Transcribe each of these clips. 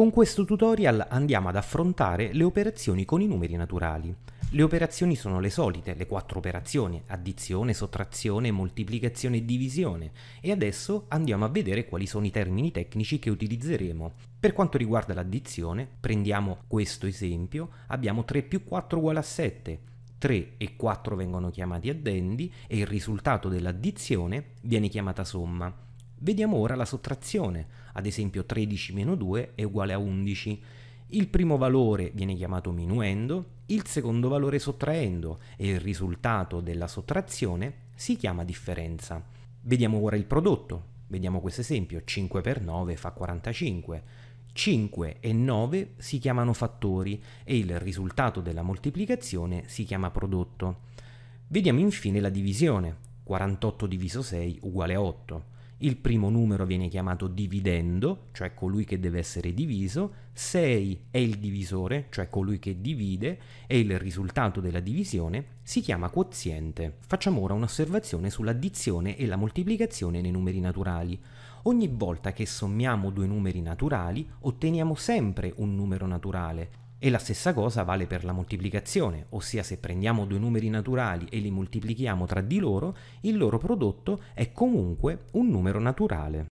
Con questo tutorial andiamo ad affrontare le operazioni con i numeri naturali. Le operazioni sono le solite, le quattro operazioni, addizione, sottrazione, moltiplicazione e divisione, e adesso andiamo a vedere quali sono i termini tecnici che utilizzeremo. Per quanto riguarda l'addizione, prendiamo questo esempio, abbiamo 3 più 4 uguale a 7, 3 e 4 vengono chiamati addendi e il risultato dell'addizione viene chiamata somma. Vediamo ora la sottrazione, ad esempio 13 meno 2 è uguale a 11. Il primo valore viene chiamato minuendo, il secondo valore sottraendo e il risultato della sottrazione si chiama differenza. Vediamo ora il prodotto. Vediamo questo esempio, 5 per 9 fa 45. 5 e 9 si chiamano fattori e il risultato della moltiplicazione si chiama prodotto. Vediamo infine la divisione, 48 diviso 6 uguale a 8. Il primo numero viene chiamato dividendo, cioè colui che deve essere diviso, 6 è il divisore, cioè colui che divide, e il risultato della divisione si chiama quoziente. Facciamo ora un'osservazione sull'addizione e la moltiplicazione nei numeri naturali. Ogni volta che sommiamo due numeri naturali otteniamo sempre un numero naturale, e la stessa cosa vale per la moltiplicazione, ossia se prendiamo due numeri naturali e li moltiplichiamo tra di loro, il loro prodotto è comunque un numero naturale.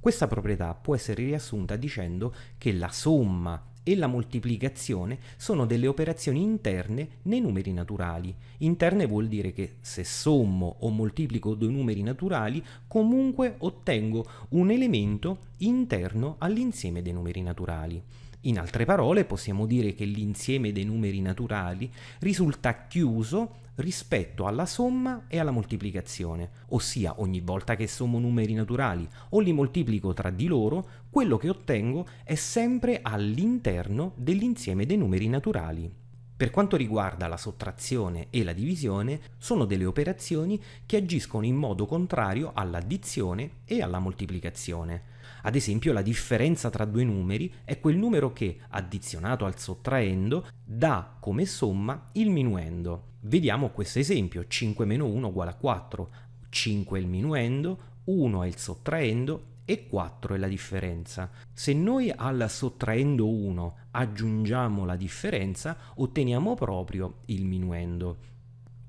Questa proprietà può essere riassunta dicendo che la somma e la moltiplicazione sono delle operazioni interne nei numeri naturali. Interne vuol dire che se sommo o moltiplico due numeri naturali, comunque ottengo un elemento interno all'insieme dei numeri naturali. In altre parole, possiamo dire che l'insieme dei numeri naturali risulta chiuso rispetto alla somma e alla moltiplicazione, ossia ogni volta che sommo numeri naturali o li moltiplico tra di loro, quello che ottengo è sempre all'interno dell'insieme dei numeri naturali. Per quanto riguarda la sottrazione e la divisione, sono delle operazioni che agiscono in modo contrario all'addizione e alla moltiplicazione. Ad esempio la differenza tra due numeri è quel numero che, addizionato al sottraendo, dà come somma il minuendo. Vediamo questo esempio, 5 meno 1 uguale a 4, 5 è il minuendo, 1 è il sottraendo e 4 è la differenza. Se noi al sottraendo 1 aggiungiamo la differenza, otteniamo proprio il minuendo.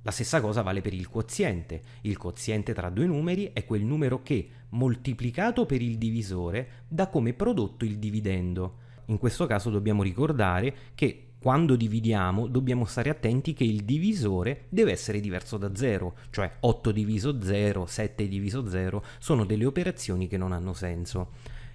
La stessa cosa vale per il quoziente. Il quoziente tra due numeri è quel numero che, moltiplicato per il divisore, dà come prodotto il dividendo. In questo caso dobbiamo ricordare che quando dividiamo dobbiamo stare attenti che il divisore deve essere diverso da 0, cioè 8 diviso 0, 7 diviso 0 sono delle operazioni che non hanno senso.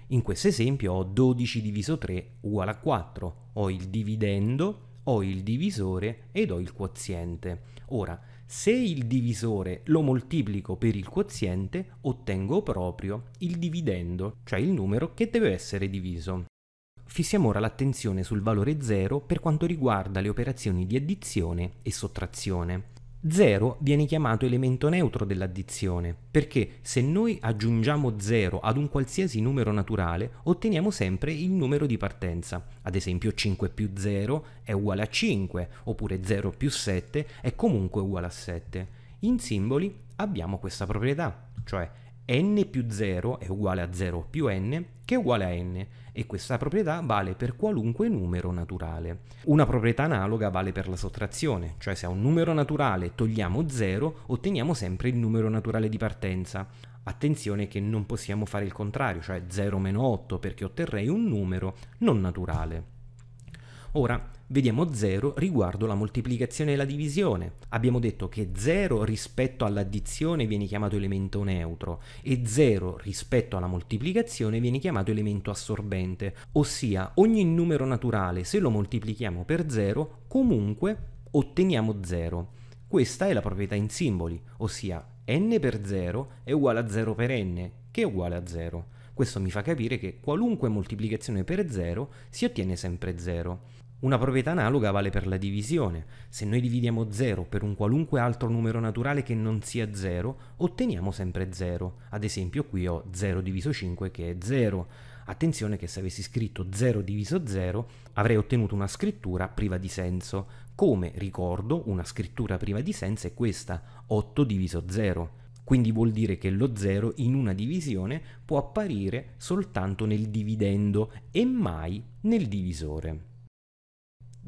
In questo esempio ho 12 diviso 3 uguale a 4, ho il dividendo ho il divisore ed ho il quoziente. Ora, se il divisore lo moltiplico per il quoziente, ottengo proprio il dividendo, cioè il numero che deve essere diviso. Fissiamo ora l'attenzione sul valore 0 per quanto riguarda le operazioni di addizione e sottrazione. 0 viene chiamato elemento neutro dell'addizione, perché se noi aggiungiamo 0 ad un qualsiasi numero naturale, otteniamo sempre il numero di partenza. Ad esempio 5 più 0 è uguale a 5, oppure 0 più 7 è comunque uguale a 7. In simboli abbiamo questa proprietà, cioè n più 0 è uguale a 0 più n, che è uguale a n, e questa proprietà vale per qualunque numero naturale. Una proprietà analoga vale per la sottrazione, cioè se a un numero naturale togliamo 0, otteniamo sempre il numero naturale di partenza. Attenzione che non possiamo fare il contrario, cioè 0 meno 8, perché otterrei un numero non naturale. Ora, vediamo 0 riguardo la moltiplicazione e la divisione. Abbiamo detto che 0 rispetto all'addizione viene chiamato elemento neutro e 0 rispetto alla moltiplicazione viene chiamato elemento assorbente, ossia ogni numero naturale se lo moltiplichiamo per 0 comunque otteniamo 0. Questa è la proprietà in simboli, ossia n per 0 è uguale a 0 per n, che è uguale a 0. Questo mi fa capire che qualunque moltiplicazione per 0 si ottiene sempre 0. Una proprietà analoga vale per la divisione. Se noi dividiamo 0 per un qualunque altro numero naturale che non sia 0, otteniamo sempre 0. Ad esempio qui ho 0 diviso 5 che è 0. Attenzione che se avessi scritto 0 diviso 0 avrei ottenuto una scrittura priva di senso. Come ricordo, una scrittura priva di senso è questa, 8 diviso 0. Quindi vuol dire che lo 0 in una divisione può apparire soltanto nel dividendo e mai nel divisore.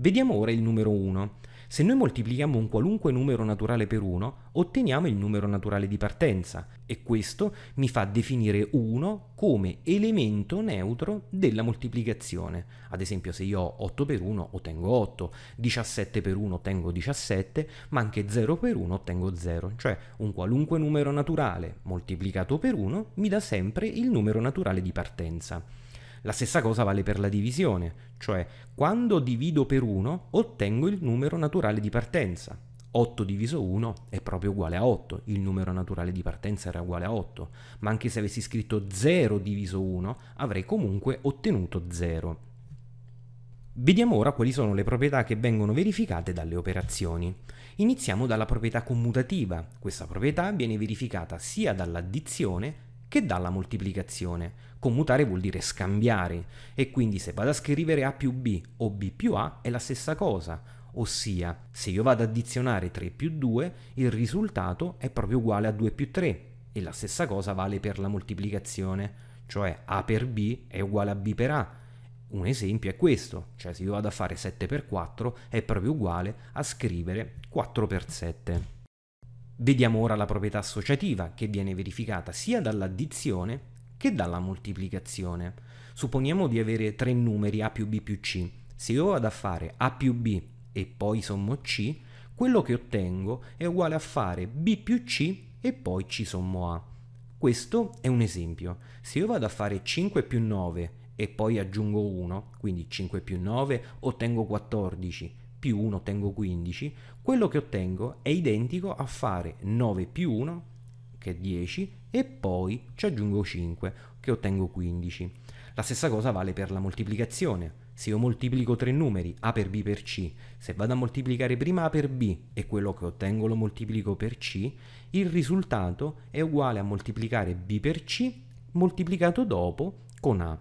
Vediamo ora il numero 1. Se noi moltiplichiamo un qualunque numero naturale per 1, otteniamo il numero naturale di partenza e questo mi fa definire 1 come elemento neutro della moltiplicazione. Ad esempio se io ho 8 per 1 ottengo 8, 17 per 1 ottengo 17, ma anche 0 per 1 ottengo 0, cioè un qualunque numero naturale moltiplicato per 1 mi dà sempre il numero naturale di partenza. La stessa cosa vale per la divisione, cioè quando divido per 1 ottengo il numero naturale di partenza. 8 diviso 1 è proprio uguale a 8, il numero naturale di partenza era uguale a 8, ma anche se avessi scritto 0 diviso 1 avrei comunque ottenuto 0. Vediamo ora quali sono le proprietà che vengono verificate dalle operazioni. Iniziamo dalla proprietà commutativa. Questa proprietà viene verificata sia dall'addizione che dà la moltiplicazione. Commutare vuol dire scambiare e quindi se vado a scrivere A più B o B più A è la stessa cosa, ossia se io vado ad addizionare 3 più 2 il risultato è proprio uguale a 2 più 3 e la stessa cosa vale per la moltiplicazione, cioè A per B è uguale a B per A. Un esempio è questo, cioè se io vado a fare 7 per 4 è proprio uguale a scrivere 4 per 7. Vediamo ora la proprietà associativa che viene verificata sia dall'addizione che dalla moltiplicazione. Supponiamo di avere tre numeri A più B più C. Se io vado a fare A più B e poi sommo C, quello che ottengo è uguale a fare B più C e poi C sommo A. Questo è un esempio. Se io vado a fare 5 più 9 e poi aggiungo 1, quindi 5 più 9 ottengo 14, più 1 ottengo 15, quello che ottengo è identico a fare 9 più 1, che è 10, e poi ci aggiungo 5, che ottengo 15. La stessa cosa vale per la moltiplicazione. Se io moltiplico tre numeri, A per B per C, se vado a moltiplicare prima A per B e quello che ottengo lo moltiplico per C, il risultato è uguale a moltiplicare B per C moltiplicato dopo con A.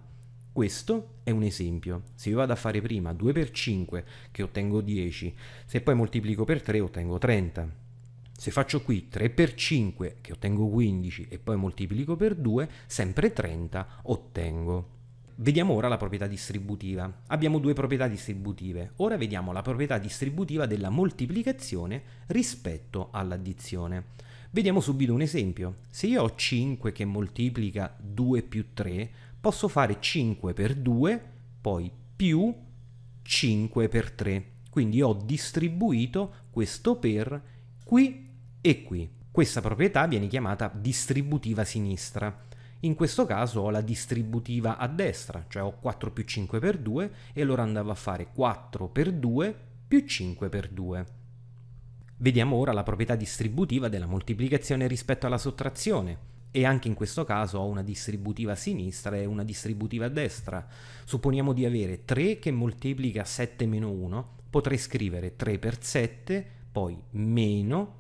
Questo è un esempio. Se io vado a fare prima 2 per 5 che ottengo 10, se poi moltiplico per 3 ottengo 30. Se faccio qui 3 per 5 che ottengo 15 e poi moltiplico per 2, sempre 30 ottengo. Vediamo ora la proprietà distributiva. Abbiamo due proprietà distributive. Ora vediamo la proprietà distributiva della moltiplicazione rispetto all'addizione. Vediamo subito un esempio. Se io ho 5 che moltiplica 2 più 3, posso fare 5 per 2, poi più 5 per 3. Quindi ho distribuito questo per qui e qui. Questa proprietà viene chiamata distributiva sinistra. In questo caso ho la distributiva a destra, cioè ho 4 più 5 per 2 e allora andavo a fare 4 per 2 più 5 per 2. Vediamo ora la proprietà distributiva della moltiplicazione rispetto alla sottrazione e anche in questo caso ho una distributiva a sinistra e una distributiva a destra. Supponiamo di avere 3 che moltiplica 7 meno 1, potrei scrivere 3 per 7, poi meno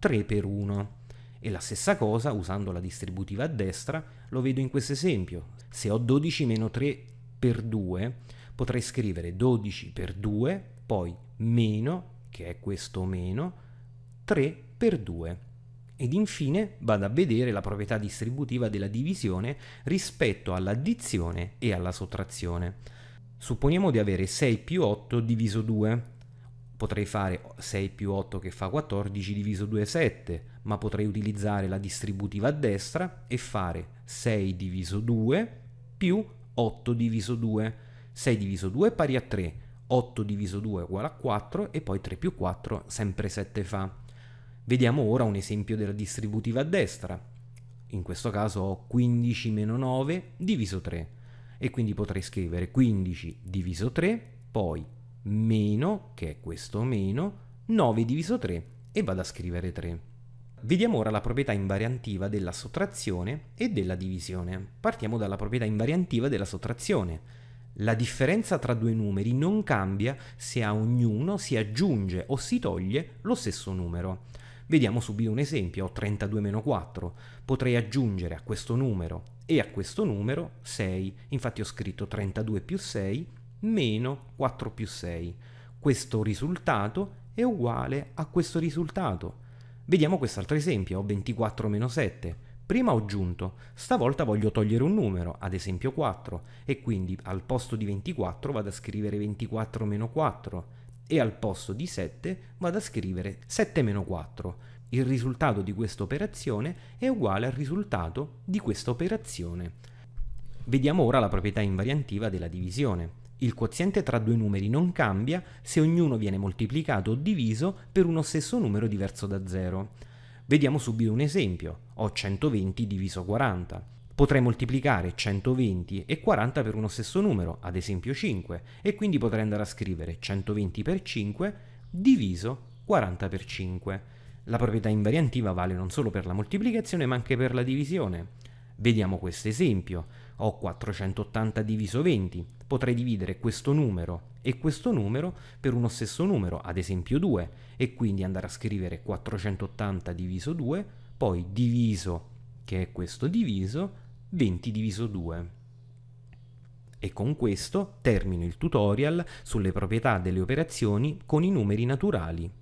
3 per 1. E la stessa cosa, usando la distributiva a destra, lo vedo in questo esempio. Se ho 12 meno 3 per 2, potrei scrivere 12 per 2, poi meno, che è questo meno, 3 per 2 ed infine vado a vedere la proprietà distributiva della divisione rispetto all'addizione e alla sottrazione. Supponiamo di avere 6 più 8 diviso 2. Potrei fare 6 più 8 che fa 14 diviso 2 è 7, ma potrei utilizzare la distributiva a destra e fare 6 diviso 2 più 8 diviso 2. 6 diviso 2 è pari a 3, 8 diviso 2 è uguale a 4 e poi 3 più 4 sempre 7 fa. Vediamo ora un esempio della distributiva a destra. In questo caso ho 15 meno 9 diviso 3 e quindi potrei scrivere 15 diviso 3, poi meno, che è questo meno, 9 diviso 3 e vado a scrivere 3. Vediamo ora la proprietà invariantiva della sottrazione e della divisione. Partiamo dalla proprietà invariantiva della sottrazione. La differenza tra due numeri non cambia se a ognuno si aggiunge o si toglie lo stesso numero. Vediamo subito un esempio, ho 32-4, meno potrei aggiungere a questo numero e a questo numero 6, infatti ho scritto 32 più 6 meno 4 più 6. Questo risultato è uguale a questo risultato. Vediamo quest'altro esempio, ho 24 meno 7. Prima ho aggiunto, stavolta voglio togliere un numero, ad esempio 4, e quindi al posto di 24 vado a scrivere 24 meno 4 e al posto di 7 vado a scrivere 7-4. Il risultato di questa operazione è uguale al risultato di questa operazione. Vediamo ora la proprietà invariantiva della divisione. Il quoziente tra due numeri non cambia se ognuno viene moltiplicato o diviso per uno stesso numero diverso da 0. Vediamo subito un esempio. Ho 120 diviso 40. Potrei moltiplicare 120 e 40 per uno stesso numero, ad esempio 5, e quindi potrei andare a scrivere 120 per 5 diviso 40 per 5. La proprietà invariantiva vale non solo per la moltiplicazione ma anche per la divisione. Vediamo questo esempio. Ho 480 diviso 20. Potrei dividere questo numero e questo numero per uno stesso numero, ad esempio 2, e quindi andare a scrivere 480 diviso 2, poi diviso, che è questo diviso, 20 diviso 2. E con questo termino il tutorial sulle proprietà delle operazioni con i numeri naturali.